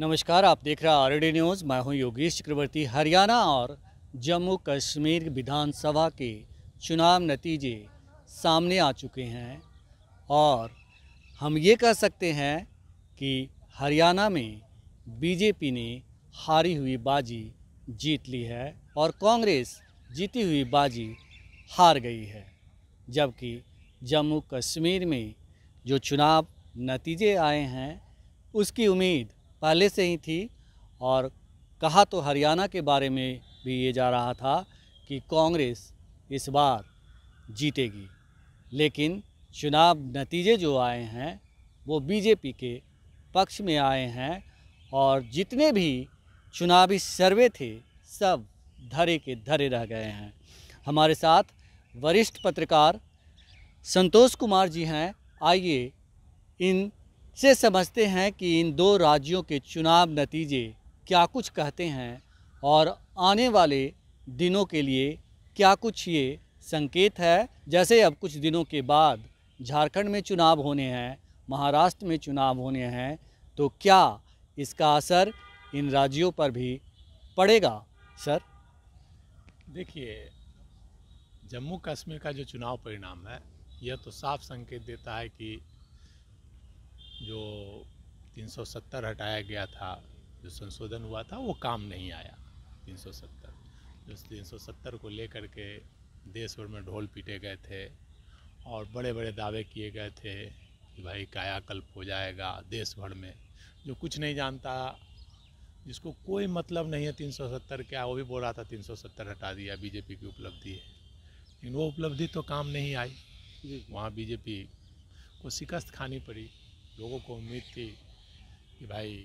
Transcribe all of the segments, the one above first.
नमस्कार आप देख रहे हैं आर न्यूज़ मैं हूं योगेश चक्रवर्ती हरियाणा और जम्मू कश्मीर विधानसभा के चुनाव नतीजे सामने आ चुके हैं और हम ये कह सकते हैं कि हरियाणा में बीजेपी ने हारी हुई बाजी जीत ली है और कांग्रेस जीती हुई बाजी हार गई है जबकि जम्मू कश्मीर में जो चुनाव नतीजे आए हैं उसकी उम्मीद पहले से ही थी और कहा तो हरियाणा के बारे में भी ये जा रहा था कि कांग्रेस इस बार जीतेगी लेकिन चुनाव नतीजे जो आए हैं वो बीजेपी के पक्ष में आए हैं और जितने भी चुनावी सर्वे थे सब धरे के धरे रह गए हैं हमारे साथ वरिष्ठ पत्रकार संतोष कुमार जी हैं आइए इन से समझते हैं कि इन दो राज्यों के चुनाव नतीजे क्या कुछ कहते हैं और आने वाले दिनों के लिए क्या कुछ ये संकेत है जैसे अब कुछ दिनों के बाद झारखंड में चुनाव होने हैं महाराष्ट्र में चुनाव होने हैं तो क्या इसका असर इन राज्यों पर भी पड़ेगा सर देखिए जम्मू कश्मीर का जो चुनाव परिणाम है यह तो साफ संकेत देता है कि जो 370 हटाया गया था जो संशोधन हुआ था वो काम नहीं आया 370 उस 370 को लेकर के देश भर में ढोल पीटे गए थे और बड़े बड़े दावे किए गए थे कि भाई कायाकल्प हो जाएगा देश भर में जो कुछ नहीं जानता जिसको कोई मतलब नहीं है 370 क्या वो भी बोल रहा था 370 हटा दिया बीजेपी की उपलब्धि है लेकिन वो उपलब्धि तो काम नहीं आई वहाँ बीजेपी को शिकस्त खानी पड़ी लोगों को उम्मीद थी कि भाई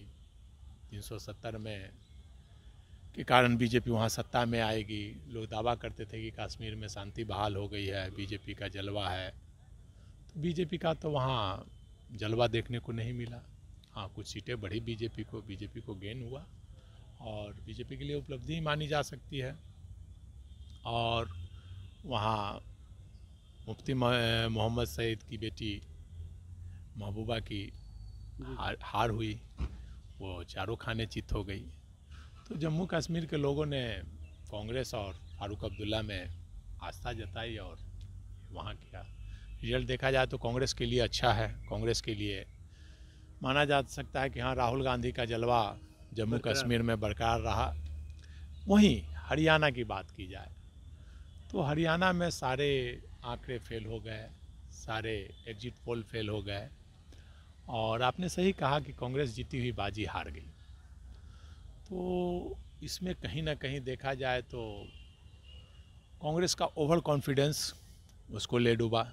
370 में के कारण बीजेपी वहाँ सत्ता में आएगी लोग दावा करते थे कि कश्मीर में शांति बहाल हो गई है बीजेपी का जलवा है तो बीजेपी का तो वहाँ जलवा देखने को नहीं मिला हाँ कुछ सीटें बढ़ी बीजेपी को बीजेपी को गेन हुआ और बीजेपी के लिए उपलब्धि ही मानी जा सकती है और वहाँ मुफ्ती मोहम्मद सईद की बेटी महबूबा की हार हार हुई वो चारों खाने चित हो गई तो जम्मू कश्मीर के लोगों ने कांग्रेस और फारूक अब्दुल्ला में आस्था जताई और वहाँ किया रिजल्ट देखा जाए तो कांग्रेस के लिए अच्छा है कांग्रेस के लिए माना जा सकता है कि हाँ राहुल गांधी का जलवा जम्मू कश्मीर में बरकरार रहा वहीं हरियाणा की बात की जाए तो हरियाणा में सारे आंकड़े फेल हो गए सारे एग्जिट पोल फेल हो गए और आपने सही कहा कि कांग्रेस जीती हुई बाजी हार गई तो इसमें कहीं ना कहीं देखा जाए तो कांग्रेस का ओवर कॉन्फिडेंस उसको ले डूबा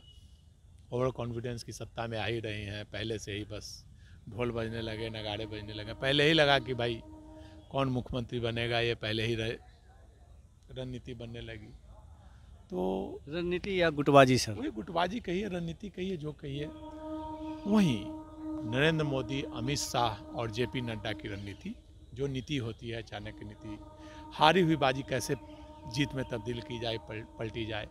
ओवर कॉन्फिडेंस की सत्ता में आ ही रहे हैं पहले से ही बस ढोल बजने लगे नगाड़े बजने लगे पहले ही लगा कि भाई कौन मुख्यमंत्री बनेगा ये पहले ही रणनीति बनने लगी तो रणनीति या गुटबाजी सर वही गुटबाजी कहिए रणनीति कहिए जो कहिए वहीं नरेंद्र मोदी अमित शाह और जेपी नड्डा की रणनीति जो नीति होती है चाणक्य नीति हारी हुई बाजी कैसे जीत में तब्दील की जाए पल, पलटी जाए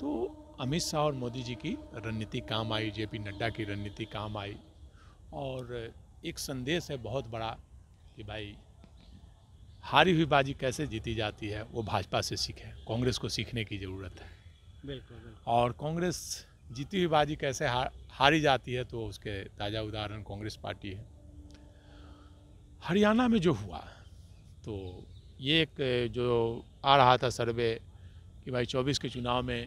तो अमित शाह और मोदी जी की रणनीति काम आई जे पी नड्डा की रणनीति काम आई और एक संदेश है बहुत बड़ा कि भाई हारी हुई बाजी कैसे जीती जाती है वो भाजपा से सीखे कांग्रेस को सीखने की ज़रूरत है बिल्कुल। और कांग्रेस जीती हुई बाजी कैसे हार हारी जाती है तो उसके ताज़ा उदाहरण कांग्रेस पार्टी है हरियाणा में जो हुआ तो ये एक जो आ रहा था सर्वे कि भाई 24 के चुनाव में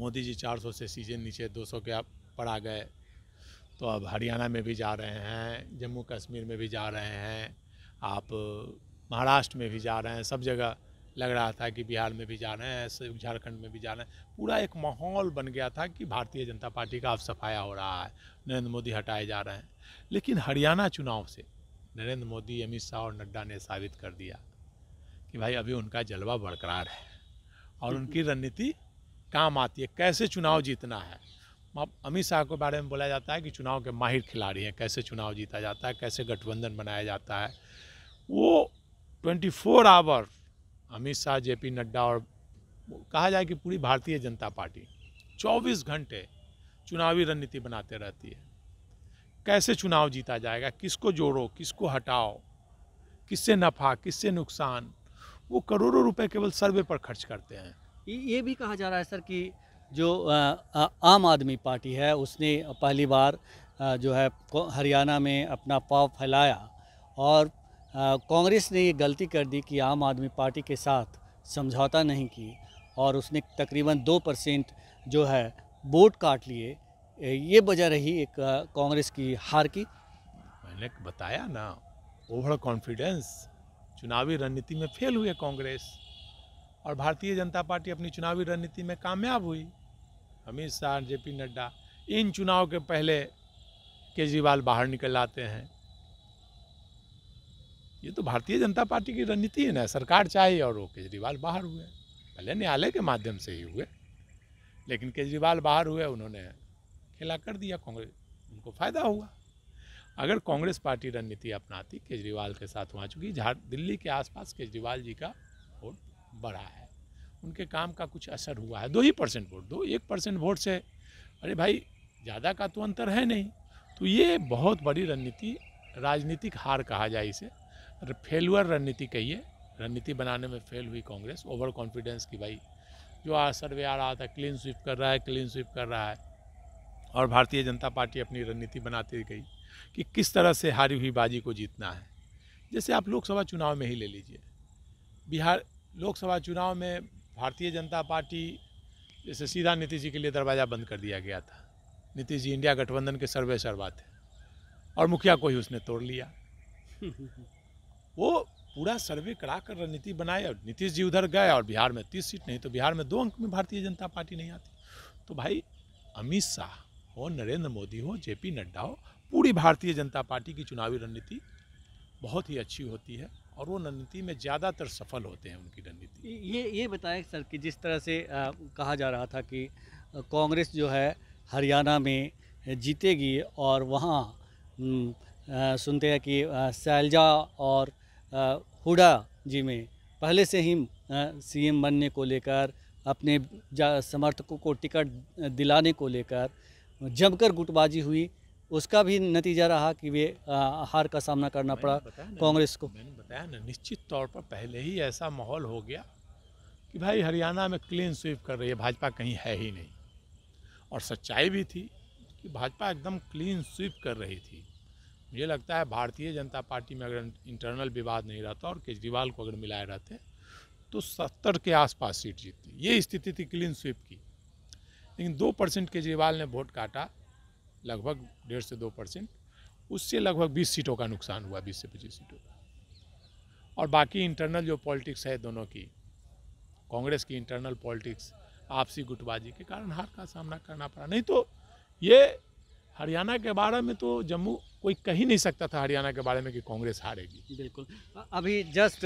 मोदी जी 400 से सीजन नीचे 200 के आप पर आ गए तो अब हरियाणा में भी जा रहे हैं जम्मू कश्मीर में भी जा रहे हैं आप महाराष्ट्र में भी जा रहे हैं सब जगह लग रहा था कि बिहार में भी जाना है झारखंड में भी जाना है पूरा एक माहौल बन गया था कि भारतीय जनता पार्टी का अब सफाया हो रहा है नरेंद्र मोदी हटाए जा रहे हैं लेकिन हरियाणा चुनाव से नरेंद्र मोदी अमित शाह और नड्डा ने साबित कर दिया कि भाई अभी उनका जलवा बरकरार है और हम्म। उनकी रणनीति काम आती है कैसे चुनाव जीतना है अमित शाह के बारे में बोला जाता है कि चुनाव के माहिर खिलाड़ी हैं कैसे चुनाव जीता जाता है कैसे गठबंधन बनाया जाता है वो 24 four hour Amit Shah J P Nadda और कहा जाए कि पूरी भारतीय जनता पार्टी 24 घंटे चुनावी रणनीति बनाते रहती है कैसे चुनाव जीता जाएगा किसको जोड़ो किसको हटाओ किससे नफ़ा किससे नुकसान वो करोड़ों रुपए केवल सर्वे पर खर्च करते हैं ये भी कहा जा रहा है सर कि जो आम आदमी पार्टी है उसने पहली बार जो है हरियाणा में अपना पाव फैलाया और कांग्रेस ने ये गलती कर दी कि आम आदमी पार्टी के साथ समझौता नहीं की और उसने तकरीबन दो परसेंट जो है वोट काट लिए ये वजह रही एक कांग्रेस की हार की मैंने बताया ना ओवर कॉन्फिडेंस चुनावी रणनीति में फेल हुए कांग्रेस और भारतीय जनता पार्टी अपनी चुनावी रणनीति में कामयाब हुई अमित शाह जे पी नड्डा इन चुनाव के पहले केजरीवाल बाहर निकल आते हैं ये तो भारतीय जनता पार्टी की रणनीति है ना सरकार चाहे और वो केजरीवाल बाहर हुए पहले न्यायालय के माध्यम से ही हुए लेकिन केजरीवाल बाहर हुए उन्होंने खिला कर दिया कांग्रेस उनको फायदा हुआ अगर कांग्रेस पार्टी रणनीति अपनाती केजरीवाल के साथ वहाँ चूँकि झार दिल्ली के आसपास केजरीवाल जी का वोट बढ़ा है उनके काम का कुछ असर हुआ है दो ही परसेंट वोट दो एक परसेंट वोट से अरे भाई ज़्यादा का तो अंतर है नहीं तो ये बहुत बड़ी रणनीति राजनीतिक हार कहा जाए इसे फेलुअर रणनीति कहिए रणनीति बनाने में फेल हुई कांग्रेस ओवर कॉन्फिडेंस की भाई जो आज सर्वे आ रहा था क्लीन स्वीप कर रहा है क्लीन स्वीप कर रहा है और भारतीय जनता पार्टी अपनी रणनीति बनाती गई कि किस तरह से हारी हुई बाजी को जीतना है जैसे आप लोकसभा चुनाव में ही ले लीजिए बिहार लोकसभा चुनाव में भारतीय जनता पार्टी जैसे सीधा नीतीश जी के लिए दरवाज़ा बंद कर दिया गया था नीतीश जी इंडिया गठबंधन के सर्वे सर्वा थे और मुखिया को ही उसने तोड़ लिया वो पूरा सर्वे करा कर रणनीति बनाए और नीतीश जी उधर गए और बिहार में तीस सीट नहीं तो बिहार में दो अंक में भारतीय जनता पार्टी नहीं आती तो भाई अमित शाह हो नरेंद्र मोदी हो जे पी नड्डा हो पूरी भारतीय जनता पार्टी की चुनावी रणनीति बहुत ही अच्छी होती है और वो रणनीति में ज़्यादातर सफल होते हैं उनकी रणनीति ये ये बताएं सर कि जिस तरह से आ, कहा जा रहा था कि कांग्रेस जो है हरियाणा में जीतेगी और वहाँ सुनते हैं कि शैलजा और हुडा जी में पहले से ही सीएम बनने को लेकर अपने समर्थकों को टिकट दिलाने को लेकर जमकर गुटबाजी हुई उसका भी नतीजा रहा कि वे हार का सामना करना पड़ा कांग्रेस को मैंने बताया ना निश्चित तौर पर पहले ही ऐसा माहौल हो गया कि भाई हरियाणा में क्लीन स्वीप कर रही है भाजपा कहीं है ही नहीं और सच्चाई भी थी कि भाजपा एकदम क्लीन स्वीप कर रही थी मुझे लगता है भारतीय जनता पार्टी में अगर इंटरनल विवाद नहीं रहता और केजरीवाल को अगर मिलाए रहते तो सत्तर के आसपास सीट जीतती ये स्थिति थी क्लीन स्वीप की लेकिन दो परसेंट केजरीवाल ने वोट काटा लगभग डेढ़ से दो परसेंट उससे लगभग बीस सीटों का नुकसान हुआ बीस से पच्चीस सीटों का और बाकी इंटरनल जो पॉलिटिक्स है दोनों की कांग्रेस की इंटरनल पॉलिटिक्स आपसी गुटबाजी के कारण हार का सामना करना पड़ा नहीं तो ये हरियाणा के बारे में तो जम्मू कोई कह ही नहीं सकता था हरियाणा के बारे में कि कांग्रेस हारेगी बिल्कुल अभी जस्ट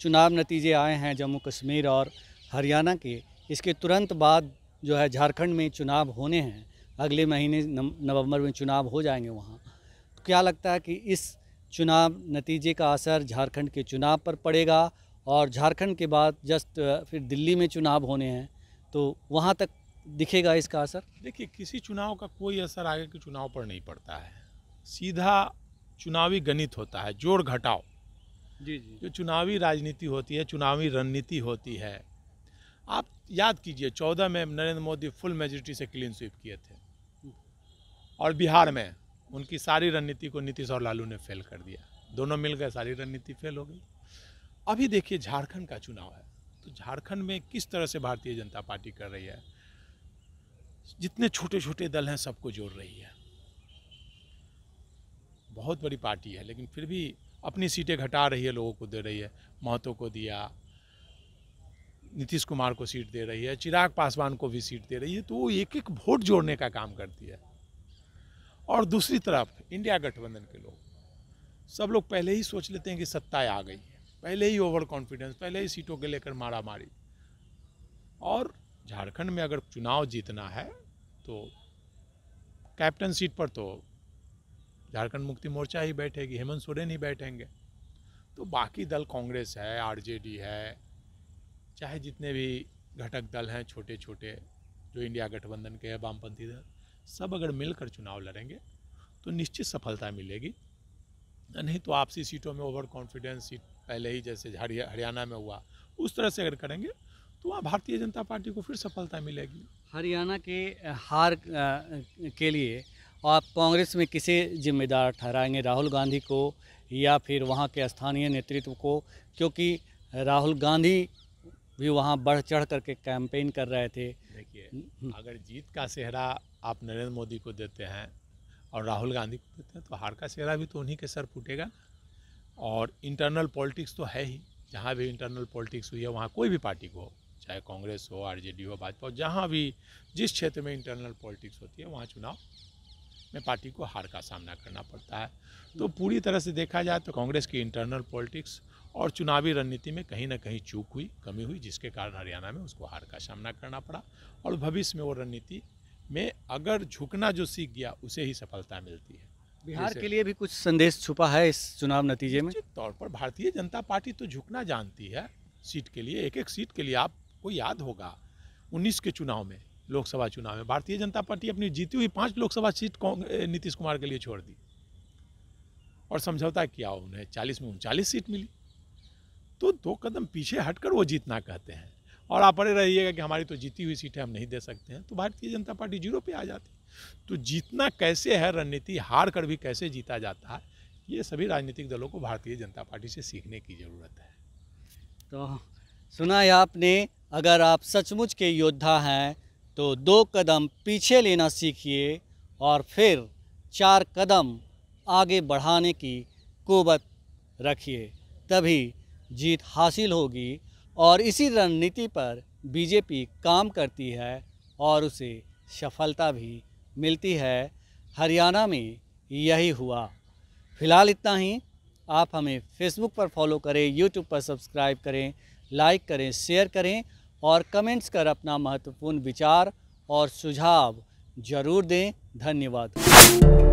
चुनाव नतीजे आए हैं जम्मू कश्मीर और हरियाणा के इसके तुरंत बाद जो है झारखंड में चुनाव होने हैं अगले महीने नवंबर में चुनाव हो जाएंगे वहाँ तो क्या लगता है कि इस चुनाव नतीजे का असर झारखंड के चुनाव पर पड़ेगा और झारखंड के बाद जस्ट फिर दिल्ली में चुनाव होने हैं तो वहाँ तक दिखेगा इसका असर देखिए किसी चुनाव का कोई असर आगे के चुनाव पर नहीं पड़ता है सीधा चुनावी गणित होता है जोड़ घटाव जी जी जो चुनावी राजनीति होती है चुनावी रणनीति होती है आप याद कीजिए चौदह में नरेंद्र मोदी फुल मेजोरिटी से क्लीन स्वीप किए थे और बिहार में उनकी सारी रणनीति को नीतीश और लालू ने फेल कर दिया दोनों मिल गए सारी रणनीति फेल हो गई अभी देखिए झारखंड का चुनाव है तो झारखंड में किस तरह से भारतीय जनता पार्टी कर रही है जितने छोटे छोटे दल हैं सबको जोड़ रही है बहुत बड़ी पार्टी है लेकिन फिर भी अपनी सीटें घटा रही है लोगों को दे रही है महतो को दिया नीतीश कुमार को सीट दे रही है चिराग पासवान को भी सीट दे रही है तो वो एक एक वोट जोड़ने का काम करती है और दूसरी तरफ इंडिया गठबंधन के लोग सब लोग पहले ही सोच लेते हैं कि सत्ता आ गई है पहले ही ओवर कॉन्फिडेंस पहले ही सीटों के लेकर मारा मारी और झारखंड में अगर चुनाव जीतना है तो कैप्टन सीट पर तो झारखंड मुक्ति मोर्चा ही बैठेगी हेमंत सोरेन ही बैठेंगे तो बाकी दल कांग्रेस है आरजेडी है चाहे जितने भी घटक दल हैं छोटे छोटे जो इंडिया गठबंधन के हैं वामपंथी दल सब अगर मिलकर चुनाव लड़ेंगे तो निश्चित सफलता मिलेगी तो नहीं तो आपसी सीटों में ओवर कॉन्फिडेंस सीट पहले ही जैसे हरियाणा में हुआ उस तरह से अगर करेंगे तो वहाँ भारतीय जनता पार्टी को फिर सफलता मिलेगी हरियाणा के हार के लिए आप कांग्रेस में किसे जिम्मेदार ठहराएंगे राहुल गांधी को या फिर वहाँ के स्थानीय नेतृत्व को क्योंकि राहुल गांधी भी वहाँ बढ़ चढ़ करके कैंपेन कर रहे थे देखिए हम्म, हम्म। अगर जीत का सेहरा आप नरेंद्र मोदी को देते हैं और राहुल गांधी को देते हैं तो हार का सेहरा भी तो उन्हीं के सर फूटेगा और इंटरनल पॉलिटिक्स तो है ही जहाँ भी इंटरनल पॉलिटिक्स हुई है वहाँ कोई भी पार्टी को हो चाहे कांग्रेस हो आरजेडी हो भाजपा हो जहाँ भी जिस क्षेत्र में इंटरनल पॉलिटिक्स होती है वहाँ चुनाव में पार्टी को हार का सामना करना पड़ता है तो पूरी तरह से देखा जाए तो कांग्रेस की इंटरनल पॉलिटिक्स और चुनावी रणनीति में कहीं ना कहीं चूक हुई कमी हुई जिसके कारण हरियाणा में उसको हार का सामना करना पड़ा और भविष्य में वो रणनीति में अगर झुकना जो सीख गया उसे ही सफलता मिलती है बिहार के लिए भी कुछ संदेश छुपा है इस चुनाव नतीजे में तौर पर भारतीय जनता पार्टी तो झुकना जानती है सीट के लिए एक एक सीट के लिए आप आपको याद होगा 19 के चुनाव में लोकसभा चुनाव में भारतीय जनता पार्टी अपनी जीती हुई पांच लोकसभा सीट नीतीश कुमार के लिए छोड़ दी और समझौता किया उन्हें चालीस में उनचालीस सीट मिली तो दो कदम पीछे हटकर वो जीतना कहते हैं और आप अड़े रहिएगा कि हमारी तो जीती हुई सीटें हम नहीं दे सकते हैं तो भारतीय जनता पार्टी जीरो पे आ जाती तो जीतना कैसे है रणनीति हार कर भी कैसे जीता जाता है ये सभी राजनीतिक दलों को भारतीय जनता पार्टी से सीखने की ज़रूरत है तो सुना है आपने अगर आप सचमुच के योद्धा हैं तो दो कदम पीछे लेना सीखिए और फिर चार कदम आगे बढ़ाने की कोबत रखिए तभी जीत हासिल होगी और इसी रणनीति पर बीजेपी काम करती है और उसे सफलता भी मिलती है हरियाणा में यही हुआ फ़िलहाल इतना ही आप हमें फेसबुक पर फॉलो करें यूट्यूब पर सब्सक्राइब करें लाइक करें शेयर करें और कमेंट्स कर अपना महत्वपूर्ण विचार और सुझाव ज़रूर दें धन्यवाद